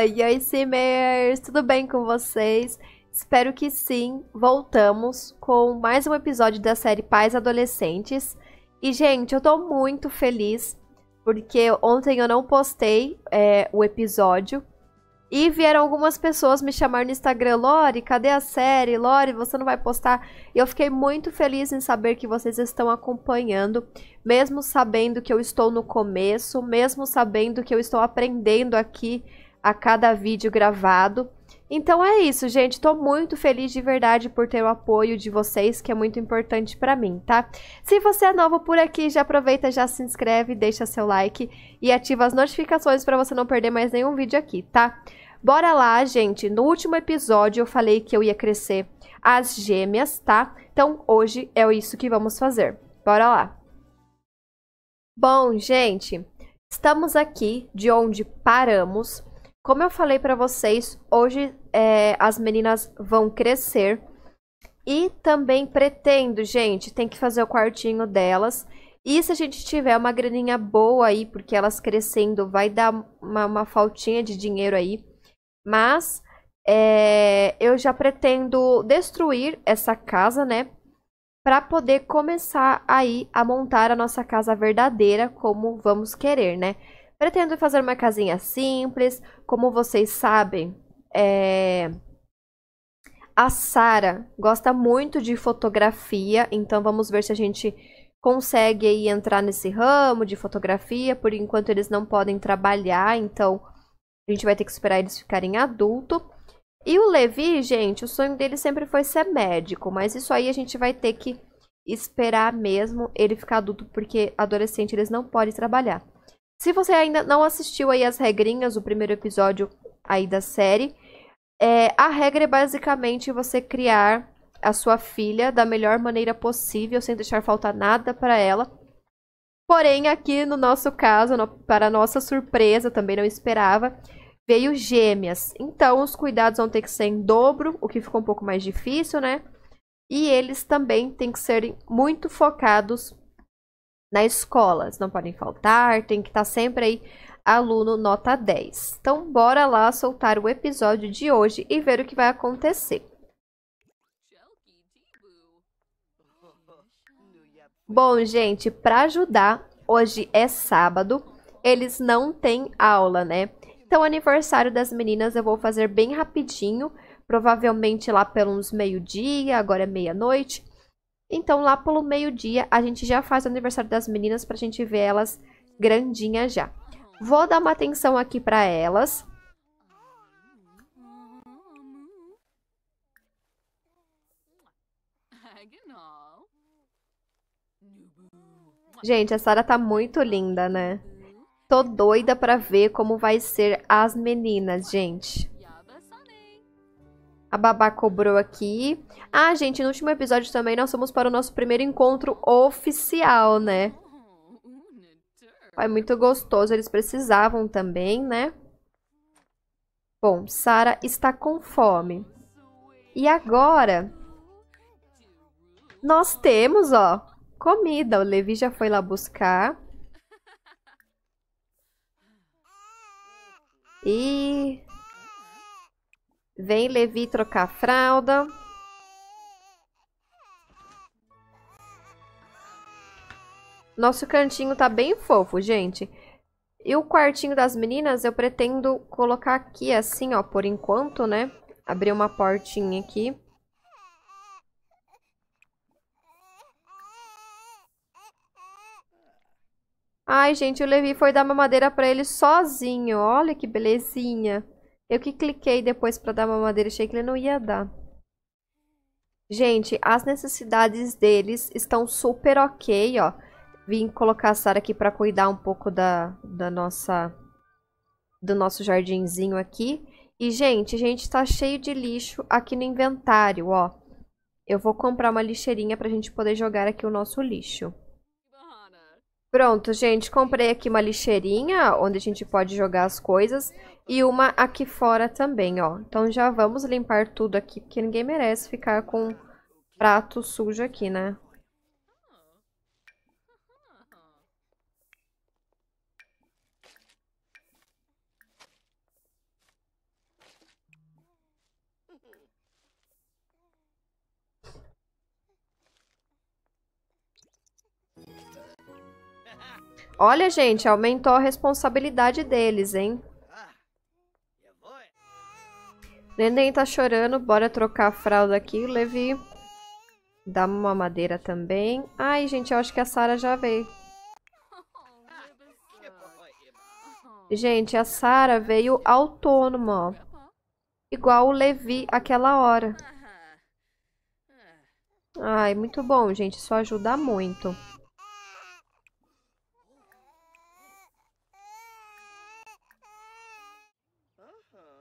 Oi, oi, Simers! Tudo bem com vocês? Espero que sim. Voltamos com mais um episódio da série Pais Adolescentes. E, gente, eu tô muito feliz porque ontem eu não postei é, o episódio. E vieram algumas pessoas me chamar no Instagram, Lore, cadê a série? Lore, você não vai postar? E eu fiquei muito feliz em saber que vocês estão acompanhando, mesmo sabendo que eu estou no começo, mesmo sabendo que eu estou aprendendo aqui a cada vídeo gravado. Então é isso, gente. Estou muito feliz de verdade por ter o apoio de vocês, que é muito importante para mim, tá? Se você é novo por aqui, já aproveita, já se inscreve, deixa seu like e ativa as notificações para você não perder mais nenhum vídeo aqui, tá? Bora lá, gente. No último episódio eu falei que eu ia crescer as gêmeas, tá? Então hoje é isso que vamos fazer. Bora lá. Bom, gente, estamos aqui de onde paramos como eu falei para vocês, hoje é, as meninas vão crescer. E também pretendo, gente, tem que fazer o quartinho delas. E se a gente tiver uma graninha boa aí, porque elas crescendo, vai dar uma, uma faltinha de dinheiro aí. Mas é, eu já pretendo destruir essa casa, né? Para poder começar aí a montar a nossa casa verdadeira como vamos querer, né? Pretendo fazer uma casinha simples, como vocês sabem, é... a Sara gosta muito de fotografia, então vamos ver se a gente consegue aí entrar nesse ramo de fotografia. Por enquanto eles não podem trabalhar, então a gente vai ter que esperar eles ficarem adulto. E o Levi, gente, o sonho dele sempre foi ser médico, mas isso aí a gente vai ter que esperar mesmo ele ficar adulto, porque adolescente eles não podem trabalhar. Se você ainda não assistiu aí as regrinhas, o primeiro episódio aí da série, é, a regra é basicamente você criar a sua filha da melhor maneira possível, sem deixar faltar nada para ela. Porém, aqui no nosso caso, no, para nossa surpresa, também não esperava, veio gêmeas. Então, os cuidados vão ter que ser em dobro, o que ficou um pouco mais difícil, né? E eles também têm que ser muito focados na escola. Eles não podem faltar, tem que estar tá sempre aí aluno nota 10. Então, bora lá soltar o episódio de hoje e ver o que vai acontecer. Bom, gente, para ajudar, hoje é sábado, eles não têm aula, né? Então, aniversário das meninas eu vou fazer bem rapidinho, provavelmente lá pelos meio-dia, agora é meia-noite. Então, lá pelo meio-dia, a gente já faz o aniversário das meninas pra gente ver elas grandinhas já. Vou dar uma atenção aqui pra elas. Gente, a Sara tá muito linda, né? Tô doida pra ver como vai ser as meninas, gente. A babá cobrou aqui. Ah, gente, no último episódio também nós fomos para o nosso primeiro encontro oficial, né? Foi muito gostoso, eles precisavam também, né? Bom, Sara está com fome. E agora, nós temos, ó, comida. O Levi já foi lá buscar. E Vem Levi trocar a fralda. Nosso cantinho tá bem fofo, gente. E o quartinho das meninas eu pretendo colocar aqui assim, ó, por enquanto, né? Abrir uma portinha aqui. Ai, gente, o Levi foi dar mamadeira pra ele sozinho. Olha que belezinha. Eu que cliquei depois para dar uma madeira, achei que ele não ia dar. Gente, as necessidades deles estão super ok, ó. Vim colocar a Sara aqui para cuidar um pouco da, da nossa... Do nosso jardinzinho aqui. E, gente, a gente tá cheio de lixo aqui no inventário, ó. Eu vou comprar uma lixeirinha pra gente poder jogar aqui o nosso lixo. Pronto, gente, comprei aqui uma lixeirinha, onde a gente pode jogar as coisas, e uma aqui fora também, ó. Então já vamos limpar tudo aqui, porque ninguém merece ficar com prato sujo aqui, né? Olha, gente, aumentou a responsabilidade deles, hein? Neném tá chorando, bora trocar a fralda aqui, Levi. Dá uma madeira também. Ai, gente, eu acho que a Sara já veio. Gente, a Sara veio autônoma, ó. Igual o Levi aquela hora. Ai, muito bom, gente. Isso ajuda muito.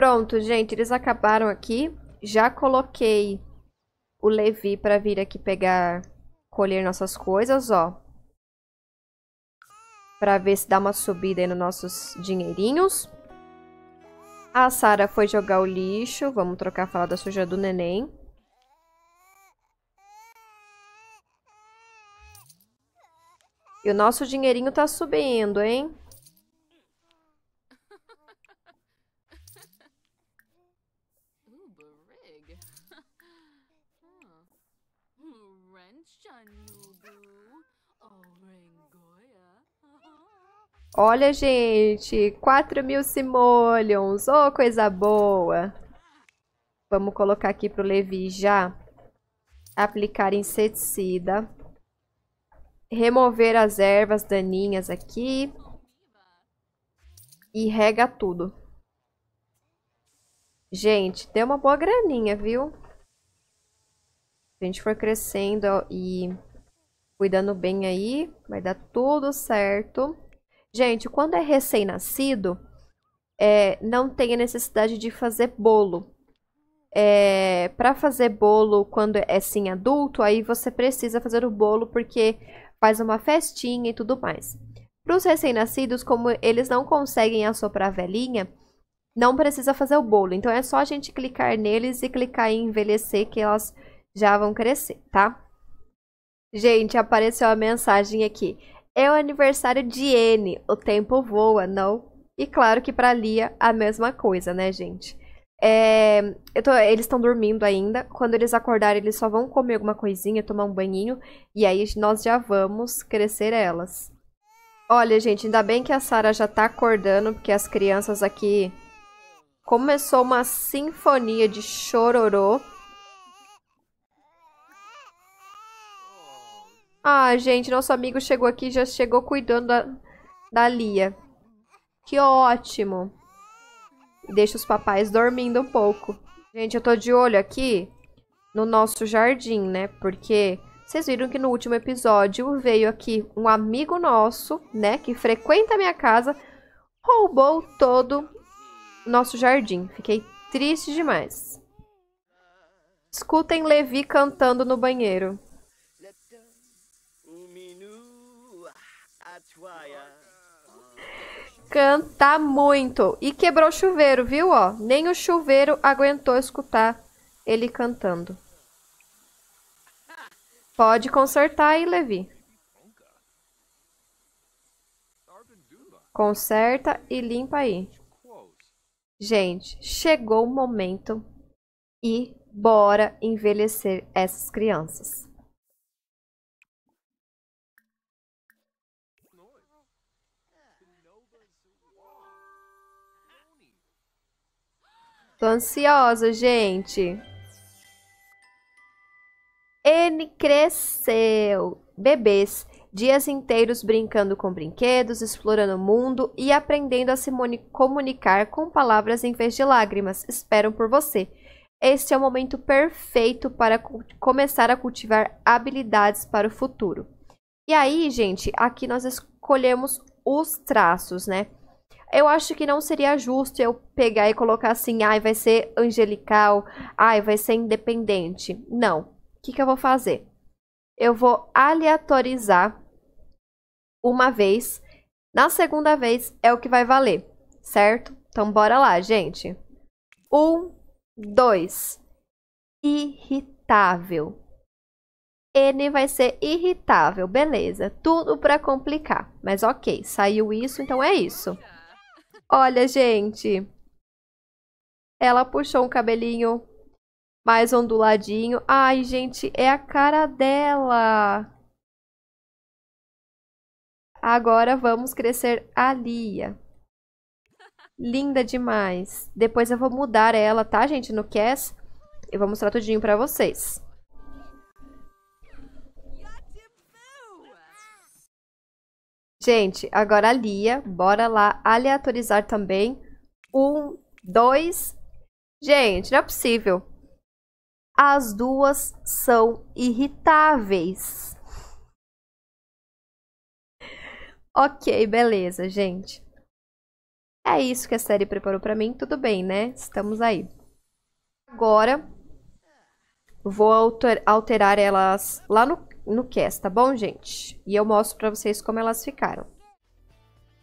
Pronto, gente, eles acabaram aqui. Já coloquei o Levi para vir aqui pegar, colher nossas coisas, ó. Para ver se dá uma subida aí nos nossos dinheirinhos. A Sara foi jogar o lixo. Vamos trocar a fala suja do neném. E o nosso dinheirinho tá subindo, hein? Olha, gente, 4 mil simoleons. Ô, oh, coisa boa. Vamos colocar aqui pro Levi já. Aplicar inseticida. Remover as ervas daninhas aqui. E rega tudo. Gente, deu uma boa graninha, viu? Se a gente for crescendo e cuidando bem aí, vai dar tudo certo. Gente, quando é recém-nascido, é, não tem a necessidade de fazer bolo. É, para fazer bolo quando é sim adulto, aí você precisa fazer o bolo porque faz uma festinha e tudo mais. Para os recém-nascidos, como eles não conseguem assoprar a velhinha, não precisa fazer o bolo. Então é só a gente clicar neles e clicar em envelhecer que elas já vão crescer, tá? Gente, apareceu a mensagem aqui. É o aniversário de N, o tempo voa, não? E claro que para Lia a mesma coisa, né, gente? É, tô, eles estão dormindo ainda. Quando eles acordarem, eles só vão comer alguma coisinha, tomar um banhinho. E aí nós já vamos crescer elas. Olha, gente, ainda bem que a Sara já tá acordando, porque as crianças aqui... Começou uma sinfonia de chororô. Ah, gente, nosso amigo chegou aqui já chegou cuidando da, da Lia. Que ótimo. Deixa os papais dormindo um pouco. Gente, eu tô de olho aqui no nosso jardim, né? Porque vocês viram que no último episódio veio aqui um amigo nosso, né? Que frequenta a minha casa, roubou todo nosso jardim. Fiquei triste demais. Escutem Levi cantando no banheiro. Canta muito. E quebrou o chuveiro, viu? Ó, nem o chuveiro aguentou escutar ele cantando. Pode consertar aí, Levi. Conserta e limpa aí. Gente, chegou o momento e bora envelhecer essas crianças. Tô ansiosa, gente. Ele cresceu. Bebês, dias inteiros brincando com brinquedos, explorando o mundo e aprendendo a se comunicar com palavras em vez de lágrimas. Esperam por você. Este é o momento perfeito para começar a cultivar habilidades para o futuro. E aí, gente, aqui nós escolhemos os traços, né? eu acho que não seria justo eu pegar e colocar assim, ai, vai ser angelical, ai, vai ser independente. Não. O que, que eu vou fazer? Eu vou aleatorizar uma vez. Na segunda vez é o que vai valer, certo? Então bora lá, gente. Um, dois. Irritável. N vai ser irritável, beleza. Tudo para complicar. Mas ok, saiu isso, então é isso. Olha, gente. Ela puxou um cabelinho mais onduladinho. Ai, gente, é a cara dela. Agora vamos crescer a Lia. Linda demais. Depois eu vou mudar ela, tá, gente, no Cass. Eu vou mostrar tudinho pra vocês. Gente, agora a Lia, bora lá aleatorizar também. Um, dois. Gente, não é possível. As duas são irritáveis. Ok, beleza, gente. É isso que a série preparou para mim, tudo bem, né? Estamos aí. Agora, vou alterar elas lá no no cast, tá bom, gente? E eu mostro pra vocês como elas ficaram.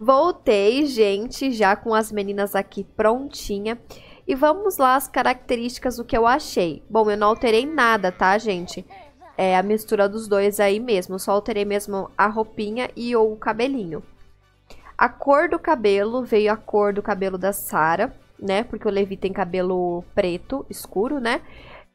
Voltei, gente, já com as meninas aqui prontinha. E vamos lá as características o que eu achei. Bom, eu não alterei nada, tá, gente? É a mistura dos dois aí mesmo. Só alterei mesmo a roupinha e o cabelinho. A cor do cabelo veio a cor do cabelo da Sara, né? Porque o Levi tem cabelo preto, escuro, né?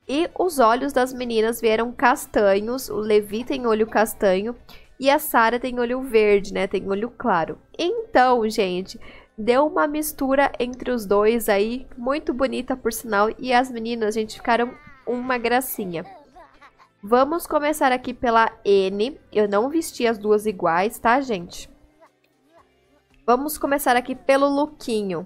E os olhos das meninas vieram castanhos, o Levi tem olho castanho e a Sara tem olho verde, né? Tem olho claro. Então, gente, deu uma mistura entre os dois aí, muito bonita por sinal, e as meninas, gente, ficaram uma gracinha. Vamos começar aqui pela N. Eu não vesti as duas iguais, tá, gente? Vamos começar aqui pelo lookinho.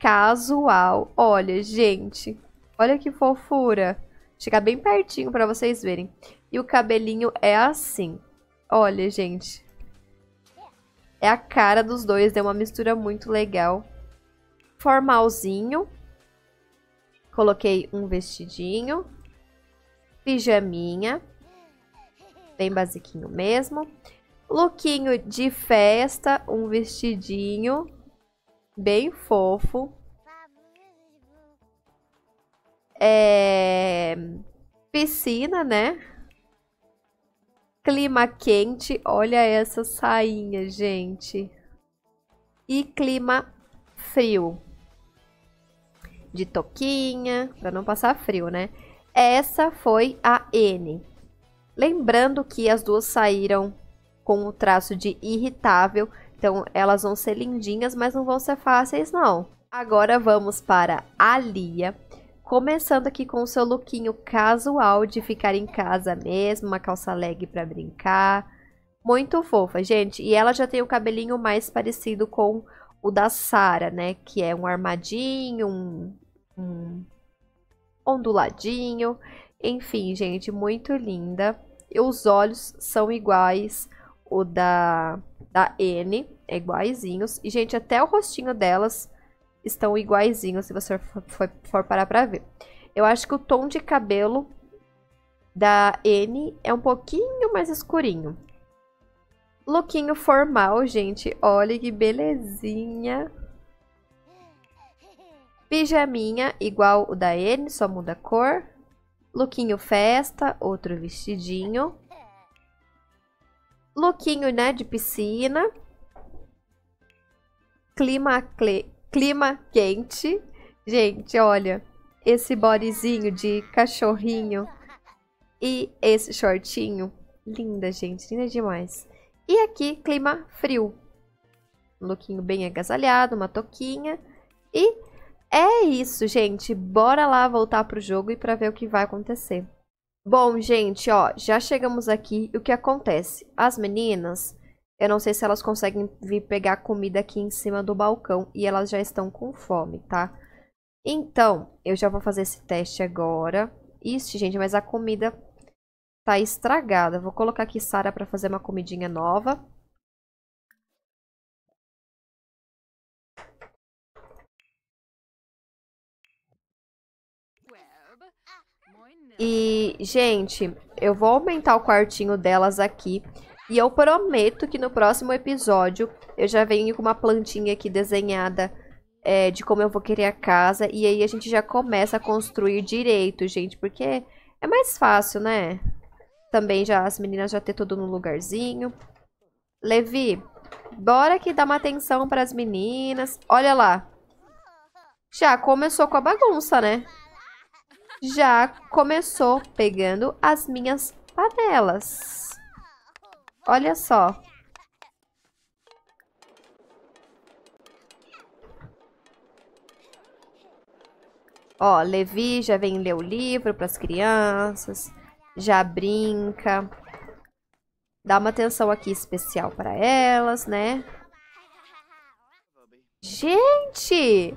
Casual. Olha, gente, Olha que fofura. Chegar bem pertinho para vocês verem. E o cabelinho é assim. Olha, gente. É a cara dos dois, deu uma mistura muito legal. Formalzinho. Coloquei um vestidinho. Pijaminha. Bem basiquinho mesmo. Lookinho de festa, um vestidinho bem fofo. É... Piscina, né? Clima quente. Olha essa sainha, gente. E clima frio. De toquinha, para não passar frio, né? Essa foi a N. Lembrando que as duas saíram com o traço de irritável, então elas vão ser lindinhas, mas não vão ser fáceis não. Agora vamos para a Lia, Começando aqui com o seu lookinho casual de ficar em casa mesmo, uma calça leg para brincar. Muito fofa, gente. E ela já tem o cabelinho mais parecido com o da Sara, né? Que é um armadinho, um, um onduladinho. Enfim, gente, muito linda. E os olhos são iguais o da, da N, é iguaizinhos. E, gente, até o rostinho delas estão iguaizinhos, se você for, for, parar pra ver. Eu acho que o tom de cabelo da N é um pouquinho mais escurinho. Lookinho formal, gente. Olha que belezinha. Pijaminha igual o da N, só muda a cor. Lookinho festa, outro vestidinho. Lookinho, né, de piscina. Clima clima quente. Gente, olha, esse bodezinho de cachorrinho e esse shortinho. Linda, gente, linda demais. E aqui, clima frio. Um lookinho bem agasalhado, uma toquinha. E é isso, gente. Bora lá voltar pro jogo e pra ver o que vai acontecer. Bom, gente, ó, já chegamos aqui. O que acontece? As meninas eu não sei se elas conseguem vir pegar comida aqui em cima do balcão. E elas já estão com fome, tá? Então, eu já vou fazer esse teste agora. Ixi, gente, mas a comida tá estragada. Vou colocar aqui Sara para fazer uma comidinha nova. E, gente, eu vou aumentar o quartinho delas aqui e eu prometo que no próximo episódio eu já venho com uma plantinha aqui desenhada é, de como eu vou querer a casa. E aí a gente já começa a construir direito, gente. Porque é mais fácil, né? Também já as meninas já ter tudo no lugarzinho. Levi, bora que dá uma atenção para as meninas. Olha lá. Já começou com a bagunça, né? Já começou pegando as minhas panelas. Olha só. Ó, Levi já vem ler o livro para as crianças, já brinca, dá uma atenção aqui especial para elas, né? Gente!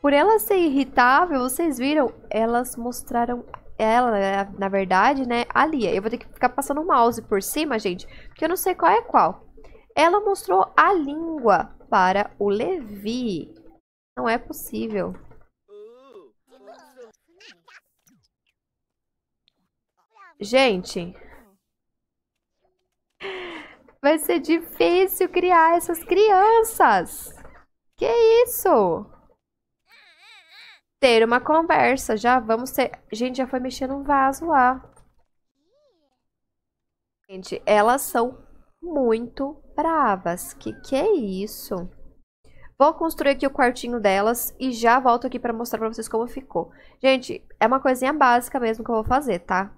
Por ela ser irritável, vocês viram? Elas mostraram ela, é, na verdade, né, a Lia. Eu vou ter que ficar passando o mouse por cima, gente, porque eu não sei qual é qual. Ela mostrou a língua para o Levi. Não é possível. Gente, vai ser difícil criar essas crianças. Que isso? ter uma conversa. Já vamos ter. Gente, já foi mexer num vaso lá. Gente, elas são muito bravas. Que que é isso? Vou construir aqui o quartinho delas e já volto aqui pra mostrar pra vocês como ficou. Gente, é uma coisinha básica mesmo que eu vou fazer, tá?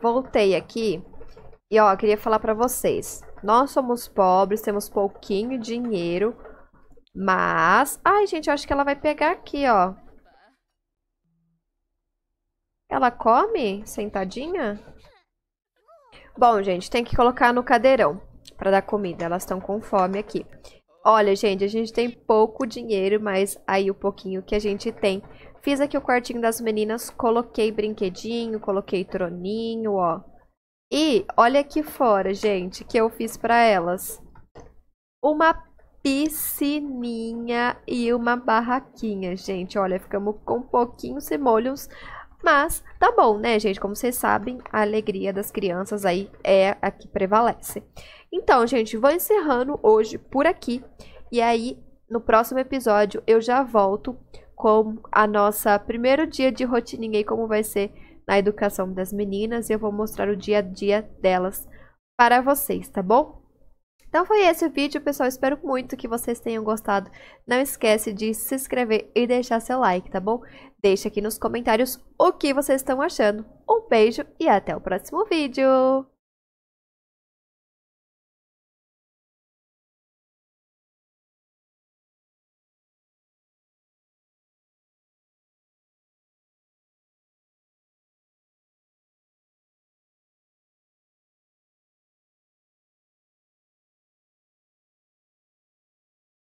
Voltei aqui e, ó, queria falar pra vocês. Nós somos pobres, temos pouquinho dinheiro, mas... Ai, gente, eu acho que ela vai pegar aqui, ó. Ela come sentadinha? Bom, gente, tem que colocar no cadeirão para dar comida. Elas estão com fome aqui. Olha, gente, a gente tem pouco dinheiro, mas aí o pouquinho que a gente tem. Fiz aqui o quartinho das meninas, coloquei brinquedinho, coloquei troninho, ó. E olha aqui fora, gente, que eu fiz para elas. Uma piscininha e uma barraquinha, gente. Olha, ficamos com pouquinhos molhos, mas tá bom, né, gente? Como vocês sabem, a alegria das crianças aí é a que prevalece. Então, gente, vou encerrando hoje por aqui. E aí, no próximo episódio, eu já volto com a nossa primeiro dia de rotininha e como vai ser na educação das meninas. E eu vou mostrar o dia a dia delas para vocês, tá bom? Então foi esse o vídeo, pessoal. Espero muito que vocês tenham gostado. Não esquece de se inscrever e deixar seu like, tá bom? Deixe aqui nos comentários o que vocês estão achando. Um beijo e até o próximo vídeo!